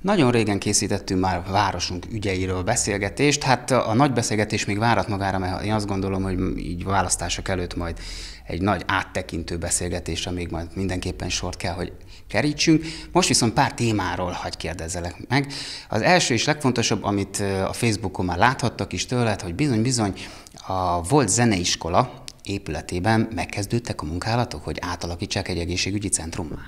Nagyon régen készítettünk már városunk ügyeiről beszélgetést, hát a nagy beszélgetés még várat magára, mert én azt gondolom, hogy így választások előtt majd egy nagy áttekintő beszélgetésre még majd mindenképpen sort kell, hogy kerítsünk. Most viszont pár témáról hagyj kérdezzelek meg. Az első és legfontosabb, amit eh, a Facebookon már láthattak is tőled, hogy bizony-bizony a volt zeneiskola épületében megkezdődtek a munkálatok, hogy átalakítsák egy egészségügyi centrummal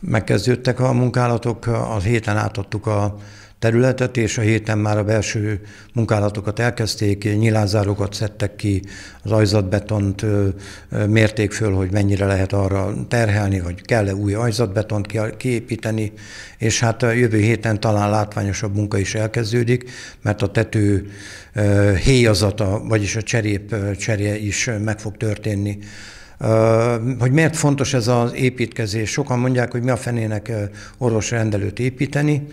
megkezdődtek a munkálatok, a héten átadtuk a területet, és a héten már a belső munkálatokat elkezdték, nyilázárokat szedtek ki, az ajzatbetont mérték föl, hogy mennyire lehet arra terhelni, hogy kell-e új ajzatbetont kiépíteni, és hát a jövő héten talán látványosabb munka is elkezdődik, mert a tető héjazata, vagyis a cserép cserje is meg fog történni hogy miért fontos ez az építkezés? Sokan mondják, hogy mi a fenének rendelőt építeni,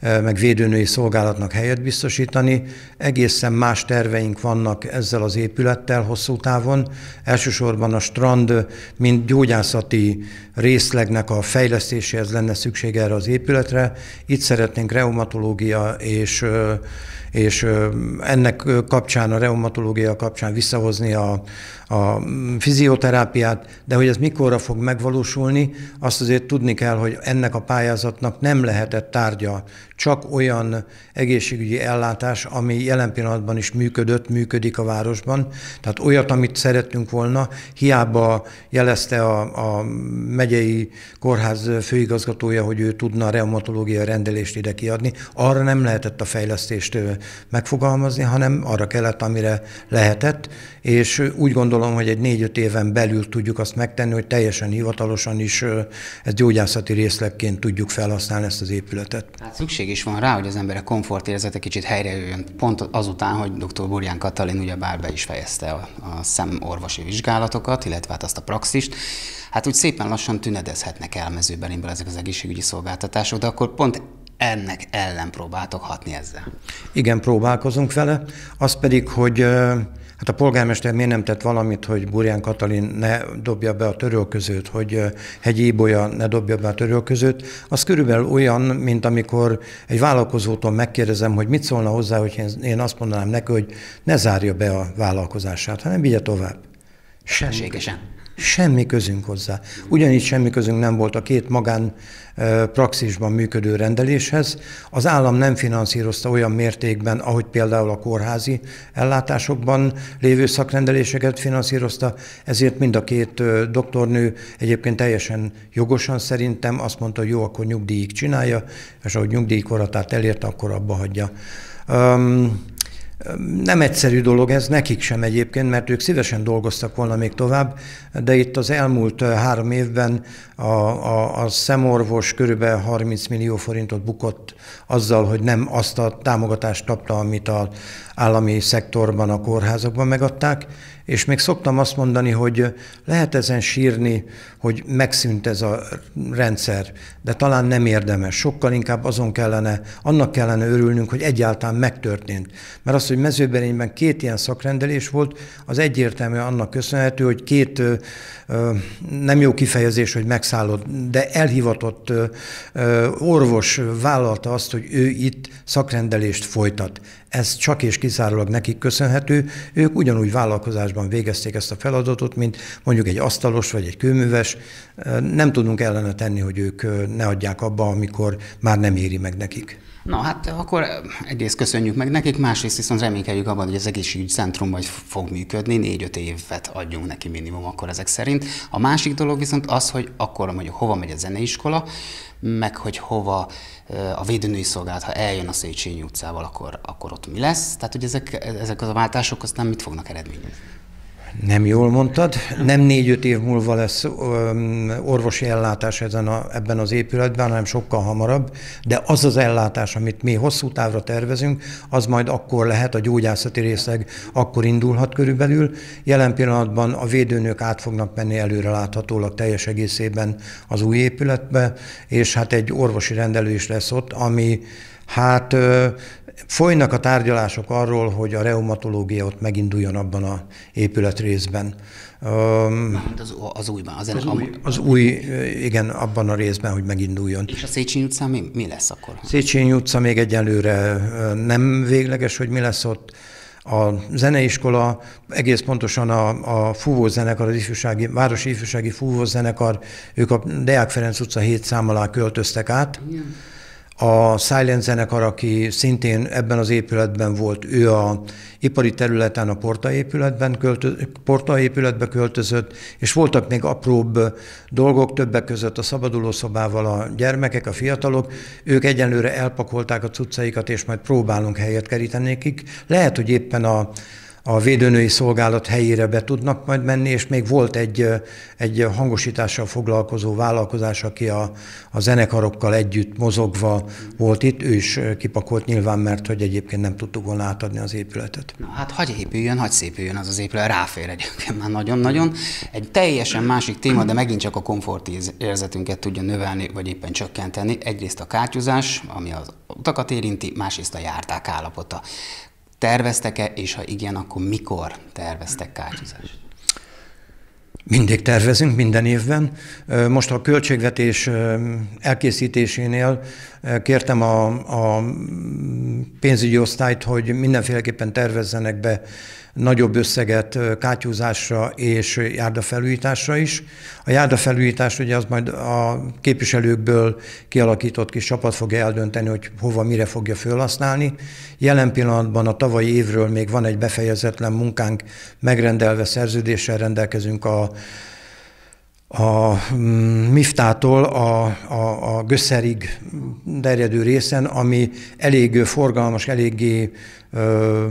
meg védőnői szolgálatnak helyet biztosítani. Egészen más terveink vannak ezzel az épülettel hosszú távon. Elsősorban a strand, mint gyógyászati részlegnek a fejlesztéséhez lenne szükség erre az épületre. Itt szeretnénk reumatológia és és ennek kapcsán, a reumatológia kapcsán visszahozni a, a mm, fizioterápiát, de hogy ez mikorra fog megvalósulni, azt azért tudni kell, hogy ennek a pályázatnak nem lehetett tárgya csak olyan egészségügyi ellátás, ami jelen pillanatban is működött, működik a városban. Tehát olyat, amit szerettünk volna, hiába jelezte a, a megyei kórház főigazgatója, hogy ő tudna reumatológiai rendelést ide kiadni, arra nem lehetett a fejlesztést megfogalmazni, hanem arra kellett, amire lehetett, és úgy gondolom, hogy egy négy-öt éven belül tudjuk azt megtenni, hogy teljesen hivatalosan is ezt gyógyászati részlekként tudjuk felhasználni ezt az épületet. Hát szükség szükség is van rá, hogy az emberek komfortérzete kicsit jöjjön. pont azután, hogy dr. Burján Katalin ugyebár be is fejezte a, a szemorvosi vizsgálatokat, illetve hát azt a praxist, hát úgy szépen lassan tünedezhetnek el mezőbelémből ezek az egészségügyi szolgáltatások, de akkor pont ennek ellen próbáltok hatni ezzel. Igen, próbálkozunk vele. Az pedig, hogy Hát a polgármester miért nem tett valamit, hogy Burján Katalin ne dobja be a törölközőt, hogy Hegyi Ibolya ne dobja be a törölközőt? Az körülbelül olyan, mint amikor egy vállalkozótól megkérdezem, hogy mit szólna hozzá, hogy én azt mondanám neki, hogy ne zárja be a vállalkozását, hanem vigye tovább. Semmi. Semmi közünk hozzá. Ugyanígy semmi közünk nem volt a két magán praxisban működő rendeléshez. Az állam nem finanszírozta olyan mértékben, ahogy például a kórházi ellátásokban lévő szakrendeléseket finanszírozta, ezért mind a két doktornő egyébként teljesen jogosan szerintem azt mondta, hogy jó, akkor nyugdíjig csinálja, és ahogy nyugdíjkoratát elérte, akkor abba hagyja. Um, nem egyszerű dolog ez nekik sem egyébként, mert ők szívesen dolgoztak volna még tovább, de itt az elmúlt három évben a, a, a szemorvos körülbelül 30 millió forintot bukott azzal, hogy nem azt a támogatást kapta, amit az állami szektorban, a kórházakban megadták, és még szoktam azt mondani, hogy lehet ezen sírni, hogy megszűnt ez a rendszer, de talán nem érdemes. Sokkal inkább azon kellene, annak kellene örülnünk, hogy egyáltalán megtörtént. Mert az, hogy mezőberényben két ilyen szakrendelés volt, az egyértelmű annak köszönhető, hogy két nem jó kifejezés, hogy megszállott, de elhivatott orvos vállalta azt, hogy ő itt szakrendelést folytat. Ez csak és kizárólag nekik köszönhető. Ők ugyanúgy vállalkozásban végezték ezt a feladatot, mint mondjuk egy asztalos vagy egy kőműves. Nem tudunk ellene tenni, hogy ők ne adják abba, amikor már nem éri meg nekik. Na hát akkor egyrészt köszönjük meg nekik, másrészt viszont reménykedjük abban, hogy az egészségügyi centrum majd fog működni, négy-öt évet adjunk neki minimum akkor ezek szerint. A másik dolog viszont az, hogy akkor mondjuk hova megy a zeneiskola, meg hogy hova a védőnői szolgálat, ha eljön a Széchenyi utcával, akkor, akkor ott mi lesz. Tehát, hogy ezek, ezek az a váltások aztán mit fognak eredményezni? Nem jól mondtad. Nem négy-öt év múlva lesz orvosi ellátás ezen a, ebben az épületben, hanem sokkal hamarabb, de az az ellátás, amit mi hosszú távra tervezünk, az majd akkor lehet, a gyógyászati részleg akkor indulhat körülbelül. Jelen pillanatban a védőnők át fognak menni előre láthatólag teljes egészében az új épületbe, és hát egy orvosi rendelő is lesz ott, ami hát Folynak a tárgyalások arról, hogy a reumatológia ott meginduljon abban a épületrészben. Um, az, az újban, az, az, új, az új, igen, abban a részben, hogy meginduljon. És a Széchenyi utca mi, mi lesz akkor? Széchenyi utca még egyelőre nem végleges, hogy mi lesz ott. A zeneiskola, egész pontosan a, a fúvózenekar, zenekar, az ifjúsági, Városi Ifjúsági fúvózenekar, zenekar, ők a Deák Ferenc utca 7 szám alá költöztek át. Igen a Silent zenekar, aki szintén ebben az épületben volt, ő a ipari területen a Porta, épületben költö, Porta épületbe költözött, és voltak még apróbb dolgok, többek között a szabadulószobával a gyermekek, a fiatalok, ők egyenlőre elpakolták a cuccaikat, és majd próbálunk helyet keríteni nekik. Lehet, hogy éppen a a védőnői szolgálat helyére be tudnak majd menni, és még volt egy, egy hangosítással foglalkozó vállalkozás, aki a, a zenekarokkal együtt mozogva volt itt, ő is kipakolt nyilván, mert hogy egyébként nem tudtuk volna átadni az épületet. Na hát hagy épüljön, hagy szépüljön az az épület, ráfér egyébként már nagyon-nagyon. Egy teljesen másik téma, de megint csak a komfort érzetünket tudja növelni, vagy éppen csökkenteni. Egyrészt a kártyúzás, ami az utakat érinti, másrészt a járták állapota. Terveztek-e, és ha igen, akkor mikor terveztek kártyúzást? Mindig tervezünk, minden évben. Most a költségvetés elkészítésénél kértem a, a pénzügyi osztályt, hogy mindenféleképpen tervezzenek be nagyobb összeget kátyúzásra és járdafelújításra is. A járdafelújítás ugye az majd a képviselőkből kialakított kis csapat fogja eldönteni, hogy hova, mire fogja felhasználni. Jelen pillanatban a tavalyi évről még van egy befejezetlen munkánk, megrendelve szerződéssel rendelkezünk a a mm, Miftától a, a, a Gösszerig terjedő részen, ami elég forgalmas, eléggé ö,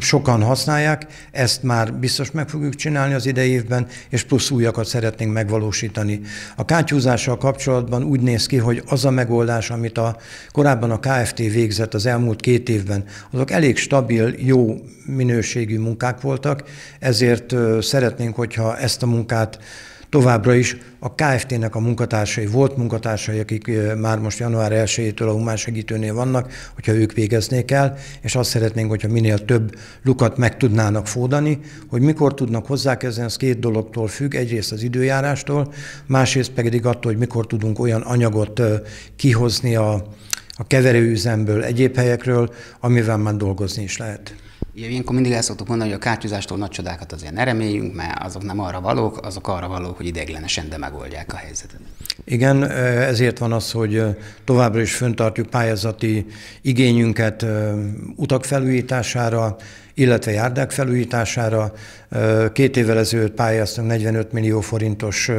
sokan használják. Ezt már biztos meg fogjuk csinálni az idei évben, és plusz újakat szeretnénk megvalósítani. A kátyúzással kapcsolatban úgy néz ki, hogy az a megoldás, amit a korábban a KFT végzett az elmúlt két évben, azok elég stabil, jó minőségű munkák voltak, ezért szeretnénk, hogyha ezt a munkát továbbra is a KFT-nek a munkatársai, volt munkatársai, akik már most január 1-től a humán segítőnél vannak, hogyha ők végeznék el, és azt szeretnénk, hogyha minél több lukat meg tudnának fódani, hogy mikor tudnak hozzákezdeni, ez két dologtól függ, egyrészt az időjárástól, másrészt pedig attól, hogy mikor tudunk olyan anyagot kihozni a, a keverőüzemből, egyéb helyekről, amivel már dolgozni is lehet. Ugye ilyenkor mindig el szoktuk mondani, hogy a kártyúzástól nagy csodákat azért ne reméljünk, mert azok nem arra valók, azok arra valók, hogy ideiglenesen, de megoldják a helyzetet. Igen, ezért van az, hogy továbbra is föntartjuk pályázati igényünket utak felújítására, illetve járdák felújítására. Két évvel ezelőtt pályáztunk 45 millió forintos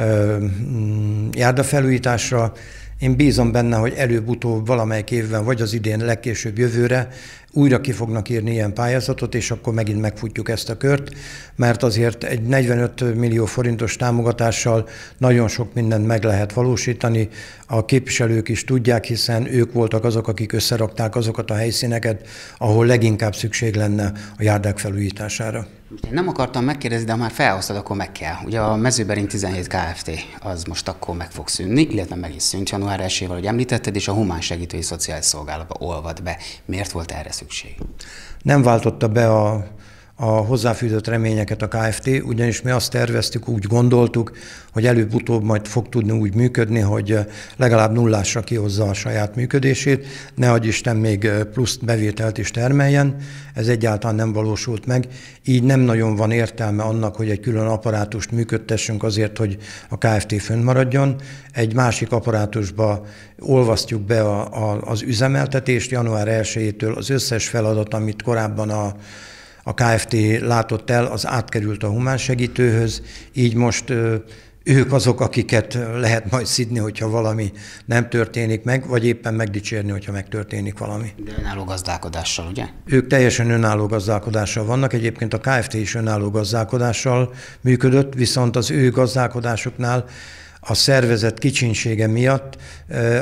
mm, járda felújításra, én bízom benne, hogy előbb-utóbb valamelyik évben, vagy az idén legkésőbb jövőre újra ki fognak írni ilyen pályázatot, és akkor megint megfutjuk ezt a kört, mert azért egy 45 millió forintos támogatással nagyon sok mindent meg lehet valósítani. A képviselők is tudják, hiszen ők voltak azok, akik összerakták azokat a helyszíneket, ahol leginkább szükség lenne a járdák felújítására. Én nem akartam megkérdezni, de ha már felhoztad, akkor meg kell. Ugye a mezőberin 17 Kft. az most akkor meg fog szűnni, illetve meg is szűnt január 1 hogy említetted, és a humán segítői szociális szolgálatba olvad be. Miért volt erre szükség. Nem váltotta be a a hozzáfűzött reményeket a KFT, ugyanis mi azt terveztük, úgy gondoltuk, hogy előbb-utóbb majd fog tudni úgy működni, hogy legalább nullásra kihozza a saját működését, ne adj Isten még plusz bevételt is termeljen, ez egyáltalán nem valósult meg, így nem nagyon van értelme annak, hogy egy külön apparátust működtessünk azért, hogy a KFT fönn maradjon. Egy másik apparátusba olvasztjuk be a, a, az üzemeltetést január 1-től az összes feladat, amit korábban a a KFT látott el, az átkerült a humán segítőhöz, így most ők azok, akiket lehet majd szidni, hogyha valami nem történik meg, vagy éppen megdicsérni, hogyha megtörténik valami. De önálló gazdálkodással, ugye? Ők teljesen önálló gazdálkodással vannak, egyébként a KFT is önálló gazdálkodással működött, viszont az ő gazdálkodásoknál a szervezet kicsinsége miatt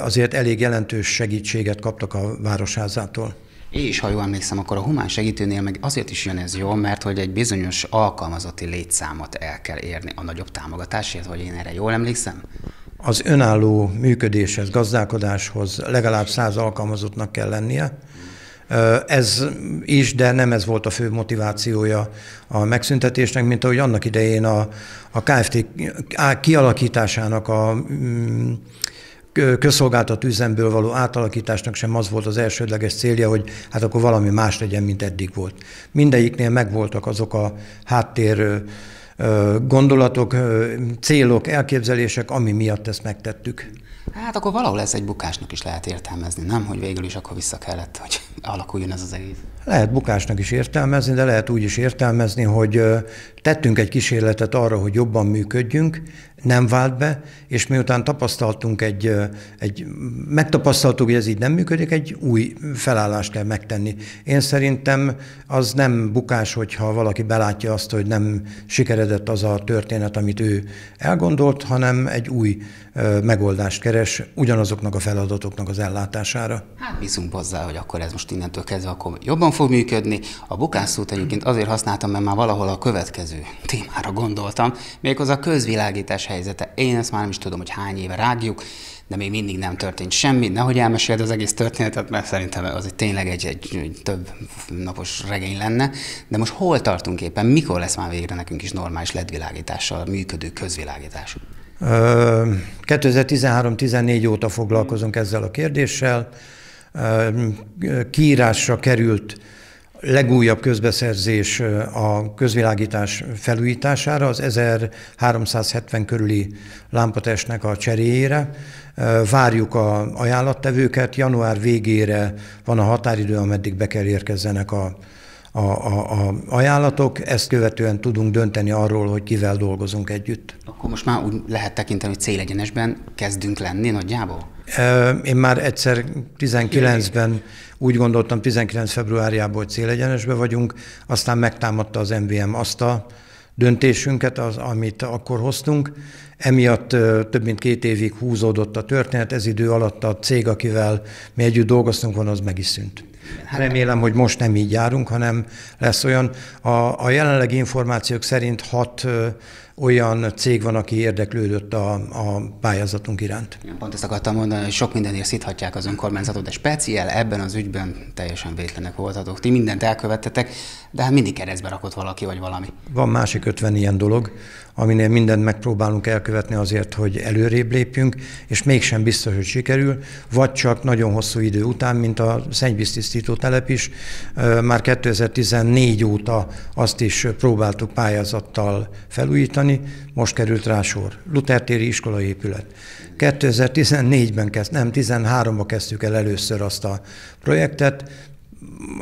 azért elég jelentős segítséget kaptak a városházától. És ha jól emlékszem, akkor a humán segítőnél meg azért is jön ez jó, mert hogy egy bizonyos alkalmazati létszámot el kell érni a nagyobb támogatásért, vagy én erre jól emlékszem? Az önálló működéshez, gazdálkodáshoz legalább száz alkalmazottnak kell lennie. Ez is, de nem ez volt a fő motivációja a megszüntetésnek, mint ahogy annak idején a, a KFT kialakításának a mm, közszolgáltat üzemből való átalakításnak sem az volt az elsődleges célja, hogy hát akkor valami más legyen, mint eddig volt. Mindegyiknél megvoltak azok a háttér gondolatok, célok, elképzelések, ami miatt ezt megtettük. Hát akkor valahol ez egy bukásnak is lehet értelmezni, nem? Hogy végül is akkor vissza kellett, hogy alakuljon ez az egész. Lehet bukásnak is értelmezni, de lehet úgy is értelmezni, hogy tettünk egy kísérletet arra, hogy jobban működjünk, nem vált be, és miután tapasztaltunk egy, egy megtapasztaltuk, hogy ez így nem működik, egy új felállást kell megtenni. Én szerintem az nem bukás, hogyha valaki belátja azt, hogy nem sikeredett az a történet, amit ő elgondolt, hanem egy új megoldást keres ugyanazoknak a feladatoknak az ellátására. Hát bízunk hozzá, hogy akkor ez most innentől kezdve akkor jobban fog működni. A bukás szót egyébként azért használtam, mert már valahol a következő témára gondoltam, méghozzá a közvilágítás helyzete. Én ezt már nem is tudom, hogy hány éve rágjuk, de még mindig nem történt semmi. Nehogy elmeséld az egész történetet, mert szerintem az egy tényleg egy, egy, egy több napos regény lenne. De most hol tartunk éppen? Mikor lesz már végre nekünk is normális ledvilágítással működő közvilágítás? 2013-14 óta foglalkozunk ezzel a kérdéssel. Kiírásra került legújabb közbeszerzés a közvilágítás felújítására, az 1370 körüli lámpatestnek a cseréjére. Várjuk a ajánlattevőket, január végére van a határidő, ameddig be kell érkezzenek a a, a, a ajánlatok, ezt követően tudunk dönteni arról, hogy kivel dolgozunk együtt. Akkor most már úgy lehet tekinteni, hogy célegyenesben kezdünk lenni nagyjából? Én már egyszer 19-ben úgy gondoltam, 19 februárjában, hogy célegyenesben vagyunk, aztán megtámadta az MVM azt a döntésünket, az, amit akkor hoztunk. Emiatt több mint két évig húzódott a történet, ez idő alatt a cég, akivel mi együtt dolgoztunk volna, az meg is szűnt. Hát remélem, hogy most nem így járunk, hanem lesz olyan. A, a jelenlegi információk szerint hat ö, olyan cég van, aki érdeklődött a, a pályázatunk iránt. pont ezt akartam mondani, hogy sok mindenért szíthatják az önkormányzatot, de speciál ebben az ügyben teljesen vétlenek voltatok. Ti mindent elkövettetek, de hát mindig keresztbe rakott valaki vagy valami. Van másik ötven ilyen dolog, aminél mindent megpróbálunk elkövetni azért, hogy előrébb lépjünk, és mégsem biztos, hogy sikerül, vagy csak nagyon hosszú idő után, mint a szennyvíztisztító telep is, már 2014 óta azt is próbáltuk pályázattal felújítani, most került rá sor. Luthertéri iskolai épület. 2014-ben kezd, nem, 13-ba kezdtük el először azt a projektet,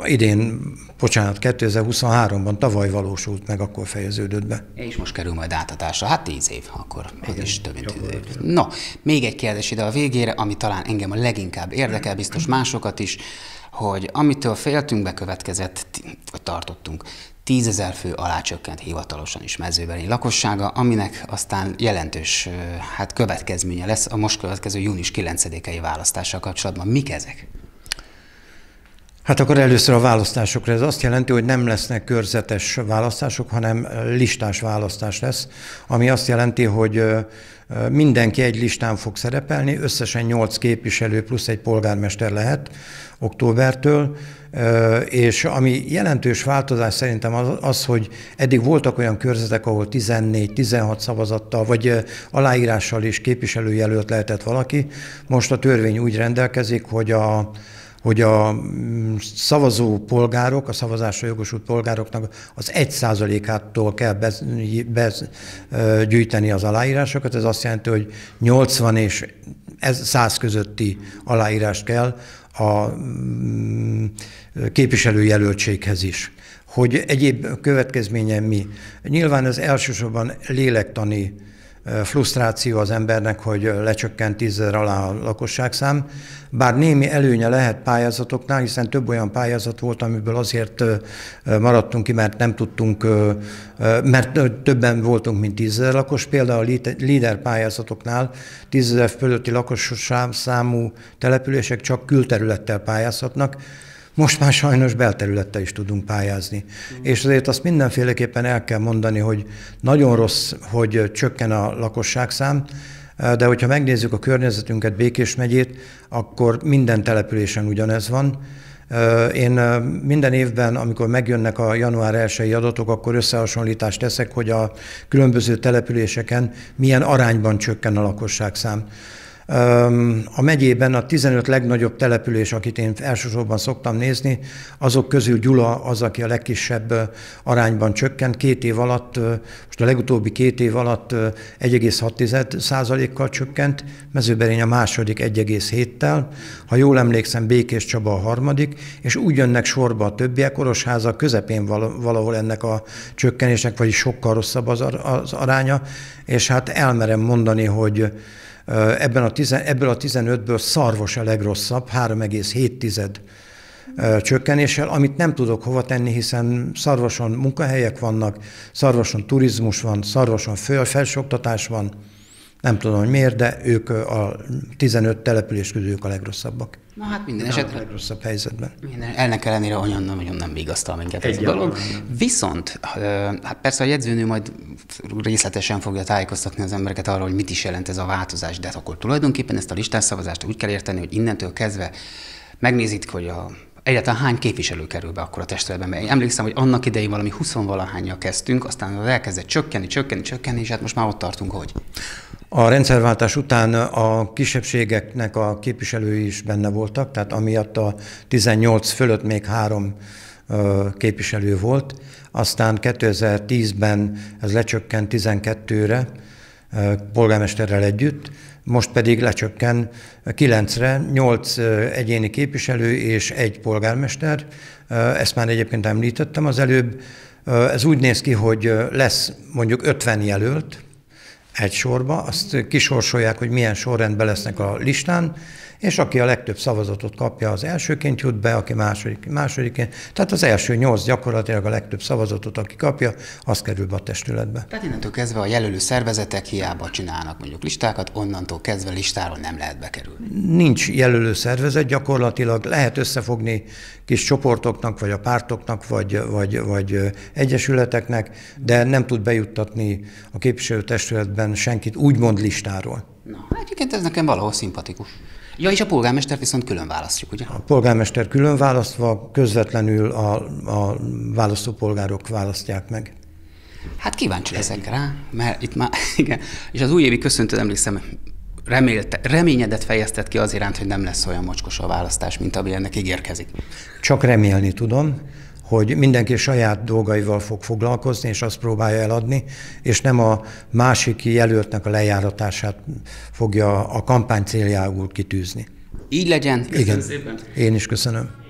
idén, bocsánat, 2023-ban tavaly valósult meg, akkor fejeződött be. És most kerül majd átadásra, hát tíz év, akkor Igen, is több mint tíz év. No, még egy kérdés ide a végére, ami talán engem a leginkább érdekel, biztos másokat is, hogy amitől féltünk bekövetkezett, vagy tartottunk, tízezer fő alá csökkent hivatalosan is mezőbeli lakossága, aminek aztán jelentős hát következménye lesz a most következő június 9 ei választással kapcsolatban. Mik ezek? Hát akkor először a választásokra. Ez azt jelenti, hogy nem lesznek körzetes választások, hanem listás választás lesz, ami azt jelenti, hogy mindenki egy listán fog szerepelni, összesen 8 képviselő plusz egy polgármester lehet októbertől, és ami jelentős változás szerintem az, az, hogy eddig voltak olyan körzetek, ahol 14-16 szavazattal vagy aláírással is képviselőjelölt lehetett valaki. Most a törvény úgy rendelkezik, hogy a hogy a mm, szavazó polgárok, a szavazásra jogosult polgároknak az egy százalékától kell begyűjteni az aláírásokat. Ez azt jelenti, hogy 80 és 100 közötti aláírást kell a mm, képviselőjelöltséghez is. Hogy egyéb következménye mi? Nyilván ez elsősorban lélektani frusztráció az embernek, hogy lecsökkent tízezer alá a lakosságszám. Bár némi előnye lehet pályázatoknál, hiszen több olyan pályázat volt, amiből azért maradtunk ki, mert nem tudtunk, mert többen voltunk, mint tízezer lakos. Például a líder pályázatoknál tízezer fölötti lakosságszámú települések csak külterülettel pályázhatnak, most már sajnos belterülettel is tudunk pályázni. Mm. És azért azt mindenféleképpen el kell mondani, hogy nagyon rossz, hogy csökken a lakosságszám, de hogyha megnézzük a környezetünket, Békés megyét, akkor minden településen ugyanez van. Én minden évben, amikor megjönnek a január 1-i adatok, akkor összehasonlítást teszek, hogy a különböző településeken milyen arányban csökken a lakosságszám. A megyében a 15 legnagyobb település, akit én elsősorban szoktam nézni, azok közül Gyula az, aki a legkisebb arányban csökkent. Két év alatt, most a legutóbbi két év alatt 1,6 százalékkal csökkent, Mezőberény a második 1,7-tel, ha jól emlékszem Békés Csaba a harmadik, és úgy jönnek sorba a többiek, Orosháza közepén valahol ennek a csökkenésnek, vagyis sokkal rosszabb az, az aránya, és hát elmerem mondani, hogy Ebben a tizen, ebből a 15-ből szarvos a legrosszabb, 3,7 csökkenéssel, amit nem tudok hova tenni, hiszen szarvason munkahelyek vannak, szarvason turizmus van, szarvason felsőoktatás van, nem tudom, hogy miért, de ők a 15 település közül ők a legrosszabbak. Na hát minden esetben. A legrosszabb helyzetben. Minden, ennek ellenére olyan nem, nagyon nem vigasztal minket Egy ez a dolog. Viszont, hát persze a jegyzőnő majd részletesen fogja tájékoztatni az embereket arról, hogy mit is jelent ez a változás, de hát akkor tulajdonképpen ezt a listás szavazást úgy kell érteni, hogy innentől kezdve megnézik, hogy a egyáltalán hány képviselő kerül be akkor a testületben. Mert emlékszem, hogy annak idején valami 20 kezdtünk, aztán elkezdett csökkenni, csökkenni, csökkenni, és hát most már ott tartunk, hogy. A rendszerváltás után a kisebbségeknek a képviselői is benne voltak, tehát amiatt a 18 fölött még három képviselő volt. Aztán 2010-ben ez lecsökkent 12-re, polgármesterrel együtt, most pedig lecsökken 9-re, 8 egyéni képviselő és egy polgármester. Ezt már egyébként említettem az előbb. Ez úgy néz ki, hogy lesz mondjuk 50 jelölt, egy sorba, azt kisorsolják, hogy milyen sorrendben lesznek a listán, és aki a legtöbb szavazatot kapja, az elsőként jut be, aki második, másodiként. Tehát az első nyolc gyakorlatilag a legtöbb szavazatot, aki kapja, az kerül be a testületbe. Tehát innentől kezdve a jelölő szervezetek hiába csinálnak mondjuk listákat, onnantól kezdve listáról nem lehet bekerülni. Nincs jelölő szervezet, gyakorlatilag lehet összefogni kis csoportoknak, vagy a pártoknak, vagy, vagy, vagy egyesületeknek, de nem tud bejuttatni a testületbe nincsen senkit úgymond listáról. Na, egyébként hát ez nekem valahol szimpatikus. Ja, és a polgármester viszont külön választjuk, ugye? A polgármester külön választva, közvetlenül a, a választópolgárok választják meg. Hát kíváncsi leszek rá, mert itt már, igen, és az újévi köszöntőt emlékszem, remélte, reményedet fejeztet ki az iránt, hogy nem lesz olyan mocskos a választás, mint ennek ígérkezik. Csak remélni tudom hogy mindenki saját dolgaival fog foglalkozni, és azt próbálja eladni, és nem a másik jelöltnek a lejáratását fogja a kampány céljául kitűzni. Így legyen. Köszönöm Igen. szépen. Én is köszönöm.